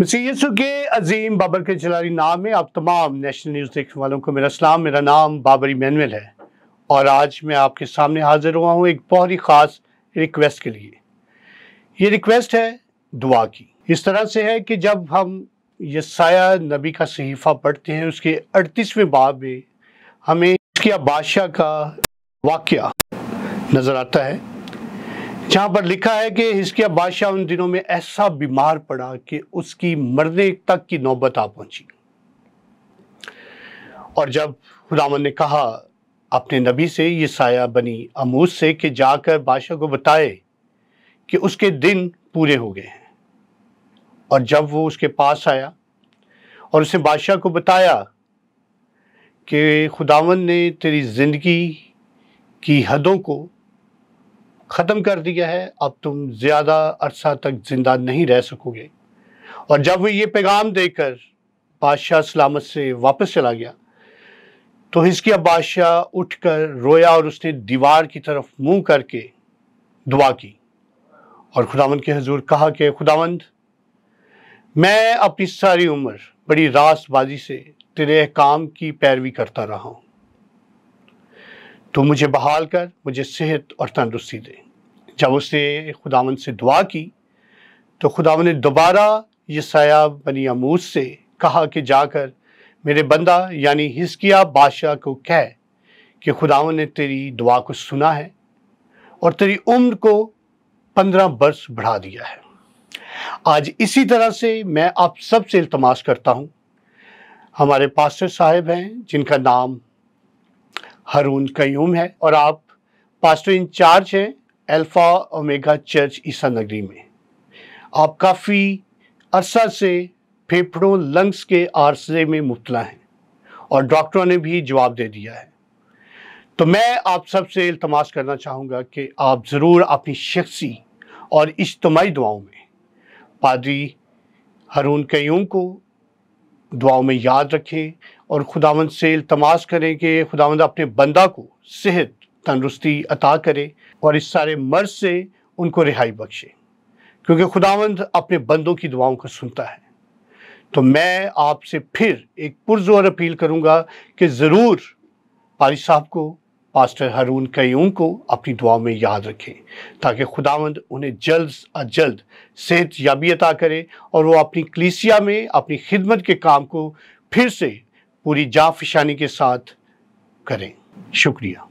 मसीह के अजीम बाबर के जलाली नाम में आप तमाम नेशनल न्यूज़ देखने वालों को मेरा सलाम मेरा नाम बाबरी मैनवेल है और आज मैं आपके सामने हाज़िर हुआ हूँ एक बहुत ही ख़ास रिक्वेस्ट के लिए ये रिक्वेस्ट है दुआ की इस तरह से है कि जब हम यसाया नबी का सहीफ़ा पढ़ते हैं उसके अड़तीसवें बाब में हमें इसकिया बादशाह का वाक़ नज़र आता है जहां पर लिखा है कि हिस्किया बादशाह उन दिनों में ऐसा बीमार पड़ा कि उसकी मरने तक की नौबत आ पहुंची और जब खुदावन ने कहा अपने नबी से ये साया बनी अमूस से कि जाकर बादशाह को बताए कि उसके दिन पूरे हो गए हैं और जब वो उसके पास आया और उसने बादशाह को बताया कि खुदावन ने तेरी ज़िंदगी की हदों को ख़त्म कर दिया है अब तुम ज़्यादा अरसा तक ज़िंदा नहीं रह सकोगे और जब वो ये पैगाम देकर बादशाह सलामत से वापस चला गया तो अब बादशाह उठकर रोया और उसने दीवार की तरफ मुंह करके दुआ की और खुदावंद के हजूर कहा कि खुदावंद मैं अपनी सारी उम्र बड़ी रासबाजी से तेरे काम की पैरवी करता रहा हूँ तो मुझे बहाल कर मुझे सेहत और तंदरुस्ती दे जब उसने खुदावन से दुआ की तो खुदावन ने दोबारा ये साया बनी आमूज से कहा कि जाकर मेरे बंदा यानी हिस्किया बादशाह को कह कि खुदावन ने तेरी दुआ को सुना है और तेरी उम्र को पंद्रह बरस बढ़ा दिया है आज इसी तरह से मैं आप सब से इल्तमास करता हूँ हमारे पास्टर साहब हैं जिनका नाम हरून कयूम है और आप पास्टर इंचार्ज हैं alpha omega church Isa Nagri में आप काफ़ी अरसा से फेफड़ों लंग्स के आरसे में मुबला हैं और डॉक्टरों ने भी जवाब दे दिया है तो मैं आप सबसे इल्तमास करना चाहूँगा कि आप ज़रूर अपनी शख्सी और इज्तमाही दुआओं में पादरी हरून कयूम को दुआओं में याद रखें और खुदावंद से इल्तमास करें कि खुदावंद अपने बंदा को सेहत तंदरुस्ती अता करे और इस सारे मर्ज से उनको रिहाई बख्शे क्योंकि खुदावंद अपने बंदों की दुआओं को सुनता है तो मैं आपसे फिर एक पुरजोर अपील करूंगा कि ज़रूर पारी साहब को पास्टर हारून कयूम को अपनी दुआ में याद रखें ताकि खुदावंद उन्हें जल्द अज जल्द सेहत याबी अता करे और वो अपनी कलीसिया में अपनी खिदमत के काम को फिर से पूरी जाफिशानी के साथ करें शुक्रिया